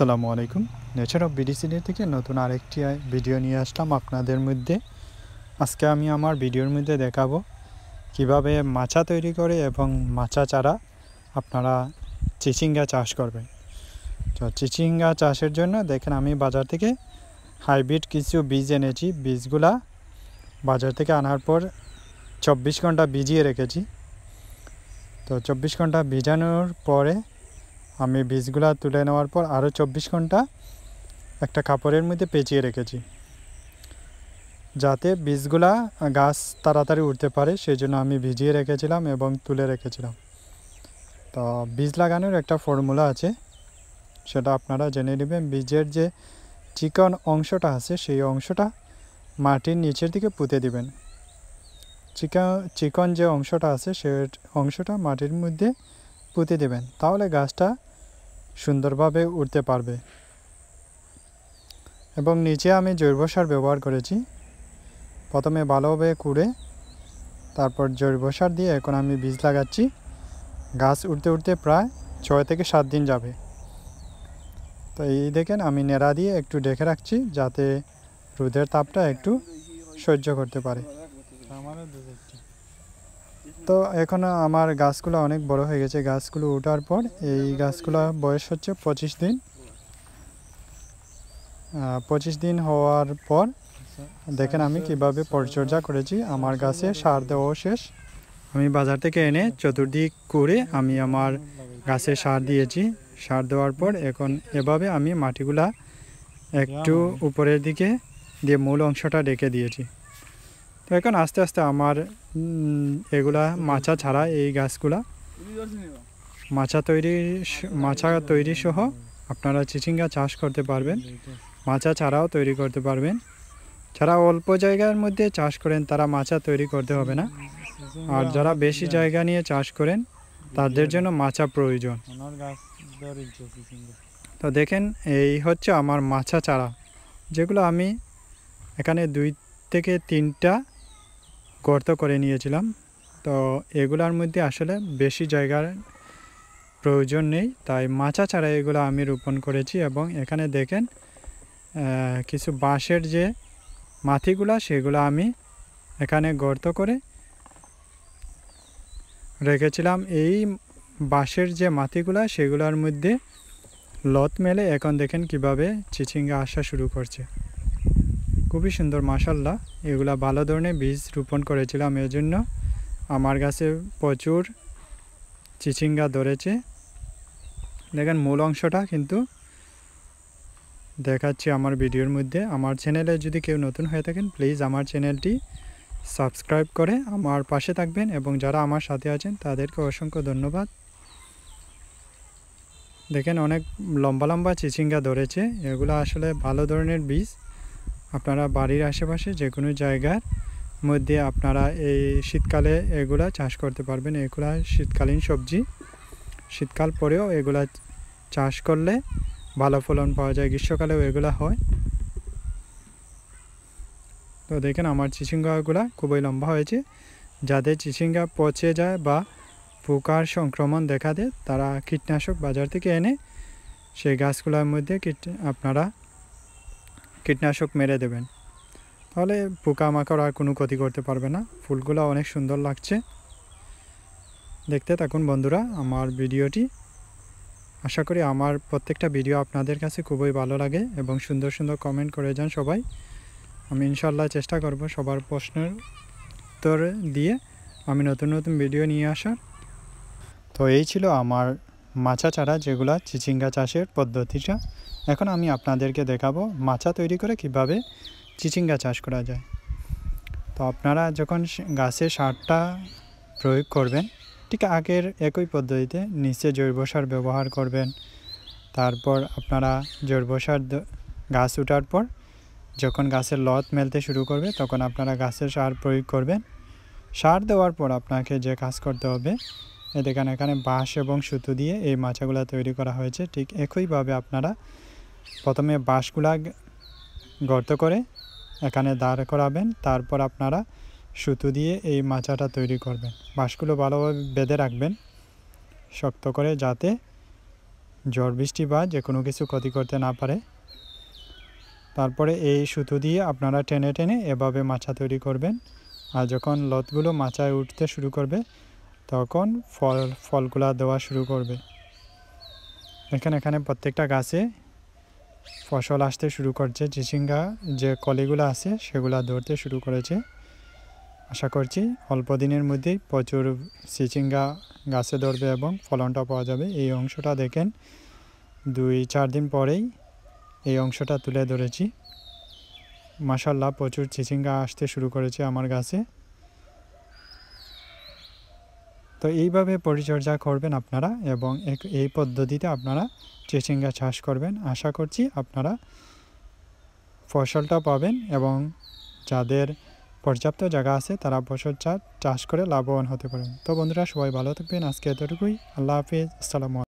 আসসালামু আলাইকুম nature of বিডিসিডি থেকে নতুন আরেকটি ভিডিও নিয়ে আসলাম আপনাদের মধ্যে আজকে আমি আমার ভিডিওর মধ্যে দেখাবো কিভাবে মাছা তৈরি করে এবং মাছা চারা আপনারা চিচিঙ্গা চাষ করবেন তো চিচিঙ্গা চাষের জন্য দেখেন আমি বাজার থেকে হাইব্রিড কিছু বীজ এনেছি বীজগুলা বাজার থেকে আনার পর চব্বিশ ঘন্টা ভিজিয়ে রেখেছি তো চব্বিশ ঘন্টা ভিজানোর পরে আমি বীজগুলা তুলে নেওয়ার পর আরও চব্বিশ ঘন্টা একটা কাপড়ের মধ্যে পেঁচিয়ে রেখেছি যাতে বীজগুলা গাছ তাড়াতাড়ি উঠতে পারে সেই জন্য আমি ভিজিয়ে রেখেছিলাম এবং তুলে রেখেছিলাম তো বীজ লাগানোর একটা ফর্মুলা আছে সেটা আপনারা জেনে নেবেন বীজের যে চিকন অংশটা আছে সেই অংশটা মাটির নিচের দিকে পুঁতে দিবেন চিকন চিকন যে অংশটা আছে সে অংশটা মাটির মধ্যে পুঁতে দেবেন তাহলে গাছটা সুন্দরভাবে উঠতে পারবে এবং নিচে আমি জৈব সার ব্যবহার করেছি প্রথমে ভালোভাবে কুড়ে তারপর জৈব সার দিয়ে এখন আমি বীজ লাগাচ্ছি গাছ উঠতে উঠতে প্রায় ছয় থেকে সাত দিন যাবে তো এই দেখেন আমি নেড়া দিয়ে একটু ডেকে রাখছি যাতে রোদের তাপটা একটু সহ্য করতে পারে তো এখন আমার গাছগুলো অনেক বড় হয়ে গেছে গাছগুলো ওঠার পর এই গাছগুলো বয়স হচ্ছে পঁচিশ দিন পঁচিশ দিন হওয়ার পর দেখেন আমি কিভাবে পরিচর্যা করেছি আমার গাছে সার দেওয়া শেষ আমি বাজার থেকে এনে চতুর্দিক করে আমি আমার গাছে সার দিয়েছি সার দেওয়ার পর এখন এভাবে আমি মাটিগুলা একটু উপরের দিকে দিয়ে মূল অংশটা ডেকে দিয়েছি তো এখন আস্তে আস্তে আমার এগুলা মাছা ছাড়া এই গাছগুলা মাছা তৈরি মাছা তৈরি সহ আপনারা চিচিঙ্গা চাষ করতে পারবেন মাছা ছাড়াও তৈরি করতে পারবেন যারা অল্প জায়গার মধ্যে চাষ করেন তারা মাছা তৈরি করতে হবে না আর যারা বেশি জায়গা নিয়ে চাষ করেন তাদের জন্য মাছা প্রয়োজন তো দেখেন এই হচ্ছে আমার মাছা চারা যেগুলো আমি এখানে দুই থেকে তিনটা গর্ত করে নিয়েছিলাম তো এগুলার মধ্যে আসলে বেশি জায়গার প্রয়োজন নেই তাই মাচা ছাড়া এগুলো আমি রোপণ করেছি এবং এখানে দেখেন কিছু বাঁশের যে মাথিগুলো সেগুলো আমি এখানে গর্ত করে রেখেছিলাম এই বাঁশের যে মাথিগুলো সেগুলোর মধ্যে লত মেলে এখন দেখেন কিভাবে চিচিঙ্গা আসা শুরু করছে খুবই সুন্দর মাসাল্লাহ এগুলা ভালো ধরনের বীজ রোপণ করেছিলাম এর জন্য আমার গাছে প্রচুর চিচিঙ্গা ধরেছে দেখেন মূল অংশটা কিন্তু দেখাচ্ছি আমার ভিডিওর মধ্যে আমার চ্যানেলে যদি কেউ নতুন হয়ে থাকেন প্লিজ আমার চ্যানেলটি সাবস্ক্রাইব করে আমার পাশে থাকবেন এবং যারা আমার সাথে আছেন তাদেরকে অসংখ্য ধন্যবাদ দেখেন অনেক লম্বা লম্বা চিচিঙ্গা ধরেছে এগুলো আসলে ভালো ধরনের বীজ আপনারা বাড়ির আশেপাশে যে কোনো জায়গার মধ্যে আপনারা এই শীতকালে এগুলা চাষ করতে পারবেন এগুলা শীতকালীন সবজি শীতকাল পরেও এগুলা চাষ করলে ভালো ফলন পাওয়া যায় গ্রীষ্মকালেও এগুলা হয় তো দেখেন আমার চিচিঙ্গাগুলা খুবই লম্বা হয়েছে যাদের চিচিঙ্গা পচে যায় বা পোকার সংক্রমণ দেখা দেয় তারা কীটনাশক বাজার থেকে এনে সেই গাছগুলোর মধ্যে কীট আপনারা কীটনাশক মেরে দেবেন তাহলে পোকামাকড় আর কোনো ক্ষতি করতে পারবে না ফুলগুলো অনেক সুন্দর লাগছে দেখতে থাকুন বন্ধুরা আমার ভিডিওটি আশা করি আমার প্রত্যেকটা ভিডিও আপনাদের কাছে খুবই ভালো লাগে এবং সুন্দর সুন্দর কমেন্ট করে যান সবাই আমি ইনশাল্লাহ চেষ্টা করব সবার প্রশ্নের উত্তর দিয়ে আমি নতুন নতুন ভিডিও নিয়ে আসার তো এই ছিল আমার মাছা চারা যেগুলো চিচিঙ্গা চাষের পদ্ধতিটা এখন আমি আপনাদেরকে দেখাবো মাচা তৈরি করে কিভাবে চিচিঙ্গা চাষ করা যায় তো আপনারা যখন গাছে সারটা প্রয়োগ করবেন ঠিক আগের একই পদ্ধতিতে নিচে জৈব সার ব্যবহার করবেন তারপর আপনারা জৈব সার গাছ ওঠার পর যখন গাছের লত মেলতে শুরু করবে তখন আপনারা গাছের সার প্রয়োগ করবেন সার দেওয়ার পর আপনাকে যে কাজ করতে হবে দেখেন এখানে বাঁশ এবং সুতো দিয়ে এই মাচাগুলো তৈরি করা হয়েছে ঠিক একইভাবে আপনারা প্রথমে বাঁশগুলা গর্ত করে এখানে দাঁড় করাবেন তারপর আপনারা সুতো দিয়ে এই মাচাটা তৈরি করবেন বাঁশগুলো ভালোভাবে বেঁধে রাখবেন শক্ত করে যাতে ঝড় বৃষ্টি বা যে কোনো কিছু ক্ষতি করতে না পারে তারপরে এই সুতো দিয়ে আপনারা টেনে টেনে এভাবে মাছা তৈরি করবেন আর যখন লতগুলো মাচায় উঠতে শুরু করবে তখন ফল ফলগুলা দেওয়া শুরু করবে এখানে এখানে প্রত্যেকটা গাছে ফসল আসতে শুরু করছে চিচিঙ্গা যে কলিগুলো আছে সেগুলো ধরতে শুরু করেছে আশা করছি অল্প দিনের মধ্যেই প্রচুর চিচিঙ্গা গাছে ধরবে এবং ফলনটা পাওয়া যাবে এই অংশটা দেখেন দুই চার দিন পরেই এই অংশটা তুলে ধরেছি মাসাল্লাহ প্রচুর চিচিঙ্গা আসতে শুরু করেছে আমার গাছে তো এইভাবে পরিচর্যা করবেন আপনারা এবং এই পদ্ধতিতে আপনারা চিচিঙ্গা চাষ করবেন আশা করছি আপনারা ফসলটা পাবেন এবং যাদের পর্যাপ্ত জায়গা আছে তারা ফসল চাষ করে লাভবান হতে পারেন তো বন্ধুরা সবাই ভালো থাকবেন আজকে এতটুকুই আল্লাহ হাফিজ আসসালামু